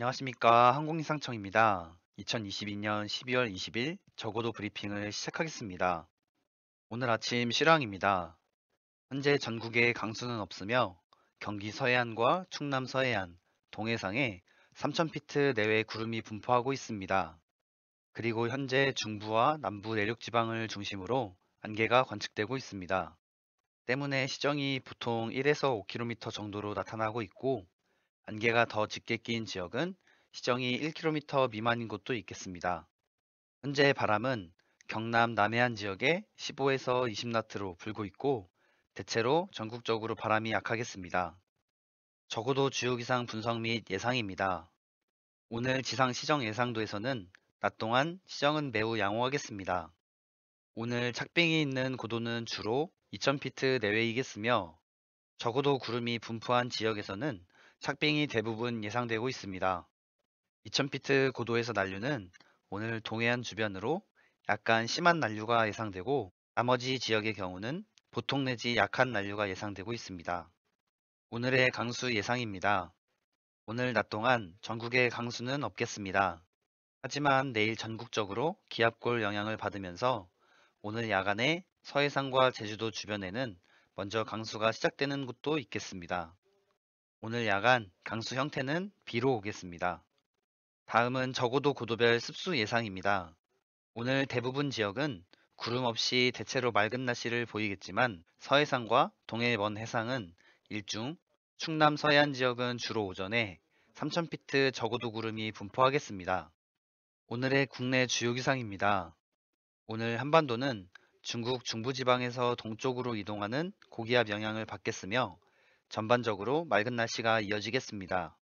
안녕하십니까. 항공인상청입니다 2022년 12월 20일 적어도 브리핑을 시작하겠습니다. 오늘 아침 실황입니다. 현재 전국에 강수는 없으며 경기 서해안과 충남 서해안, 동해상에 3,000피트 내외 구름이 분포하고 있습니다. 그리고 현재 중부와 남부 내륙 지방을 중심으로 안개가 관측되고 있습니다. 때문에 시정이 보통 1에서 5km 정도로 나타나고 있고 안개가 더 짙게 낀 지역은 시정이 1km 미만인 곳도 있겠습니다. 현재 바람은 경남 남해안 지역에 15에서 20나트로 불고 있고 대체로 전국적으로 바람이 약하겠습니다. 적어도 주요기상 분석 및 예상입니다. 오늘 지상 시정 예상도에서는 낮 동안 시정은 매우 양호하겠습니다. 오늘 착빙이 있는 고도는 주로 2000피트 내외이겠으며 적어도 구름이 분포한 지역에서는 삭빙이 대부분 예상되고 있습니다. 2000피트 고도에서 난류는 오늘 동해안 주변으로 약간 심한 난류가 예상되고 나머지 지역의 경우는 보통 내지 약한 난류가 예상되고 있습니다. 오늘의 강수 예상입니다. 오늘 낮 동안 전국의 강수는 없겠습니다. 하지만 내일 전국적으로 기압골 영향을 받으면서 오늘 야간에 서해상과 제주도 주변에는 먼저 강수가 시작되는 곳도 있겠습니다. 오늘 야간 강수 형태는 비로 오겠습니다. 다음은 적어도 고도별 습수 예상입니다. 오늘 대부분 지역은 구름 없이 대체로 맑은 날씨를 보이겠지만 서해상과 동해 먼 해상은 일중, 충남 서해안 지역은 주로 오전에 3000피트 적어도 구름이 분포하겠습니다. 오늘의 국내 주요 기상입니다. 오늘 한반도는 중국 중부지방에서 동쪽으로 이동하는 고기압 영향을 받겠으며 전반적으로 맑은 날씨가 이어지겠습니다.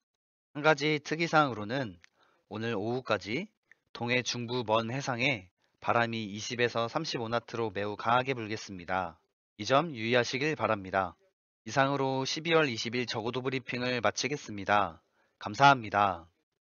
한 가지 특이사항으로는 오늘 오후까지 동해 중부 먼 해상에 바람이 20에서 35나트로 매우 강하게 불겠습니다. 이 점 유의하시길 바랍니다. 이상으로 12월 20일 적어도 브리핑을 마치겠습니다. 감사합니다.